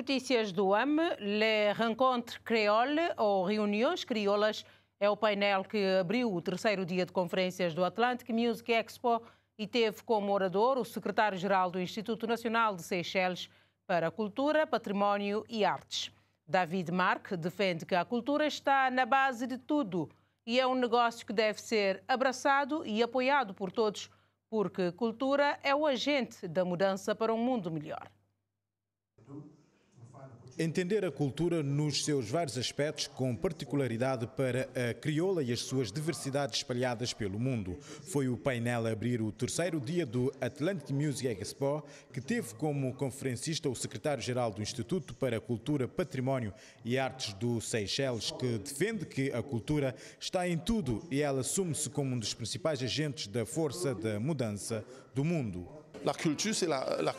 Notícias do AME, Le Rencontre Creole, ou Reuniões Crioulas, é o painel que abriu o terceiro dia de conferências do Atlantic Music Expo e teve como orador o secretário-geral do Instituto Nacional de Seychelles para Cultura, Património e Artes. David Mark defende que a cultura está na base de tudo e é um negócio que deve ser abraçado e apoiado por todos, porque cultura é o agente da mudança para um mundo melhor. Entender a cultura nos seus vários aspectos, com particularidade para a crioula e as suas diversidades espalhadas pelo mundo, foi o painel a abrir o terceiro dia do Atlantic Music Expo, que teve como conferencista o secretário-geral do Instituto para a Cultura, Património e Artes do Seychelles, que defende que a cultura está em tudo e ela assume-se como um dos principais agentes da força da mudança do mundo. Euh,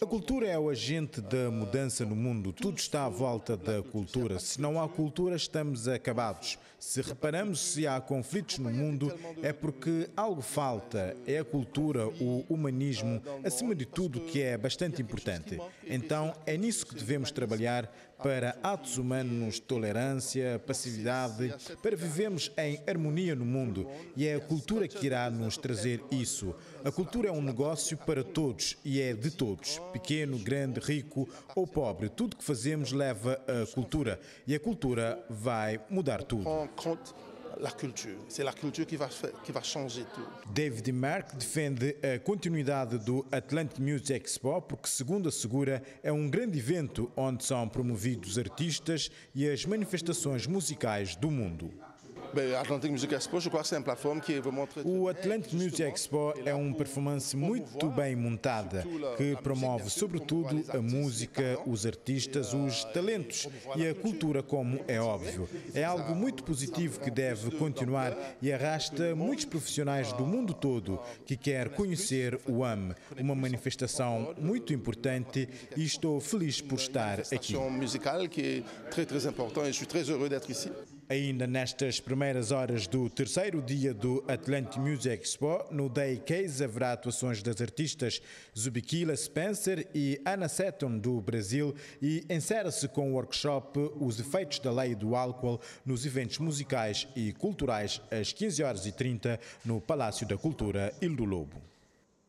a cultura é o agente da mudança no mundo. Tudo está à volta da cultura. Se não há cultura, estamos acabados. Se reparamos se há conflitos no mundo, é porque algo falta. É a cultura, o humanismo, acima de tudo, que é bastante importante. Então é nisso que devemos trabalhar para atos humanos, tolerância, passividade, para vivemos em harmonia no mundo e é a cultura que irá nos trazer isso. A cultura é um negócio para todos e é de todos, pequeno, grande, rico ou pobre. Tudo que fazemos leva a cultura e a cultura vai mudar tudo la culture. C'est la culture qui va, faire, qui va changer tudo. David Merck defende a continuidade do Atlantic Music Expo porque, segundo assegura, é um grande evento onde são promovidos artistas e as manifestações musicais do mundo. Atlantic Music Expo, O Atlantic Music Expo é um performance muito bem montada que promove sobretudo a música, os artistas, os talentos e a cultura como é óbvio. É algo muito positivo que deve continuar e arrasta muitos profissionais do mundo todo que quer conhecer o AM, uma manifestação muito importante e estou feliz por estar aqui. musical que é muito importante e estou muito feliz très estar aqui. Ainda nestas primeiras horas do terceiro dia do Atlante Music Expo, no Day Case haverá atuações das artistas Zubikila Spencer e Ana Seton do Brasil e encerra-se com o workshop Os Efeitos da Lei do Álcool nos eventos musicais e culturais às 15h30 no Palácio da Cultura do Lobo.